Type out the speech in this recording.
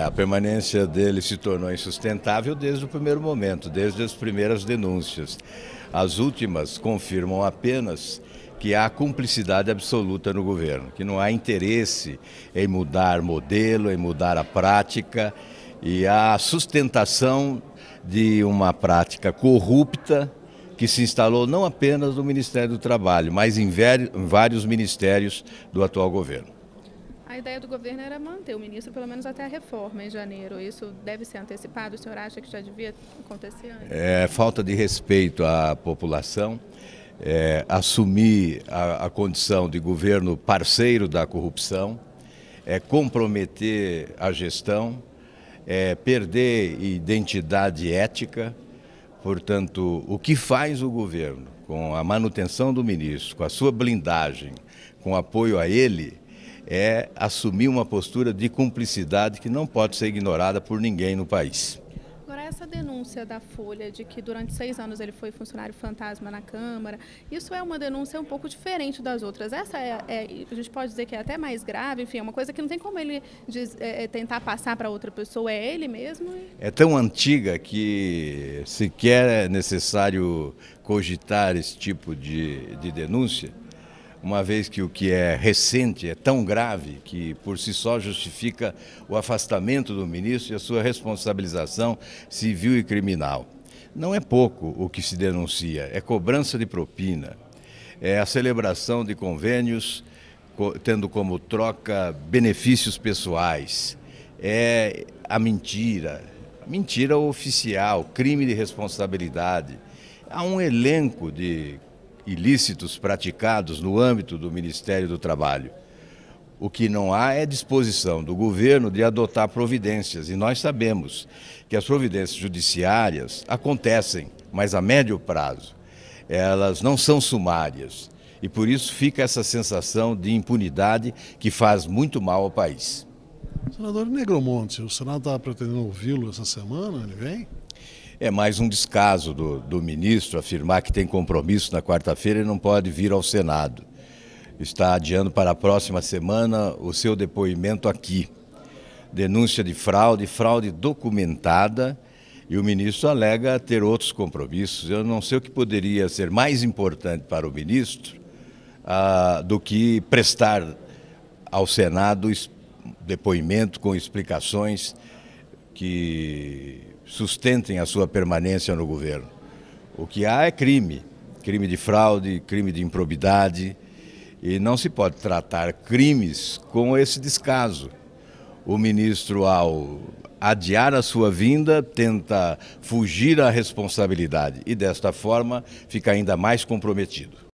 A permanência dele se tornou insustentável desde o primeiro momento, desde as primeiras denúncias. As últimas confirmam apenas que há cumplicidade absoluta no governo, que não há interesse em mudar modelo, em mudar a prática e a sustentação de uma prática corrupta que se instalou não apenas no Ministério do Trabalho, mas em vários ministérios do atual governo. A ideia do governo era manter o ministro pelo menos até a reforma em janeiro. Isso deve ser antecipado? O senhor acha que já devia acontecer antes? É falta de respeito à população. É, assumir a, a condição de governo parceiro da corrupção, é comprometer a gestão, é perder identidade ética. Portanto, o que faz o governo com a manutenção do ministro, com a sua blindagem, com apoio a ele, é assumir uma postura de cumplicidade que não pode ser ignorada por ninguém no país. Agora, essa denúncia da Folha de que durante seis anos ele foi funcionário fantasma na Câmara, isso é uma denúncia um pouco diferente das outras. Essa é, é a gente pode dizer que é até mais grave, enfim, é uma coisa que não tem como ele diz, é, é tentar passar para outra pessoa, é ele mesmo. E... É tão antiga que sequer é necessário cogitar esse tipo de, de denúncia uma vez que o que é recente é tão grave que por si só justifica o afastamento do ministro e a sua responsabilização civil e criminal. Não é pouco o que se denuncia, é cobrança de propina, é a celebração de convênios tendo como troca benefícios pessoais, é a mentira, mentira oficial, crime de responsabilidade. Há um elenco de ilícitos praticados no âmbito do Ministério do Trabalho. O que não há é disposição do governo de adotar providências, e nós sabemos que as providências judiciárias acontecem, mas a médio prazo. Elas não são sumárias, e por isso fica essa sensação de impunidade que faz muito mal ao país. Senador Negromonte, o Senado está pretendendo ouvi-lo essa semana, ele vem? É mais um descaso do, do ministro afirmar que tem compromisso na quarta-feira e não pode vir ao Senado. Está adiando para a próxima semana o seu depoimento aqui. Denúncia de fraude, fraude documentada, e o ministro alega ter outros compromissos. Eu não sei o que poderia ser mais importante para o ministro ah, do que prestar ao Senado depoimento com explicações que sustentem a sua permanência no governo. O que há é crime, crime de fraude, crime de improbidade, e não se pode tratar crimes com esse descaso. O ministro, ao adiar a sua vinda, tenta fugir à responsabilidade e, desta forma, fica ainda mais comprometido.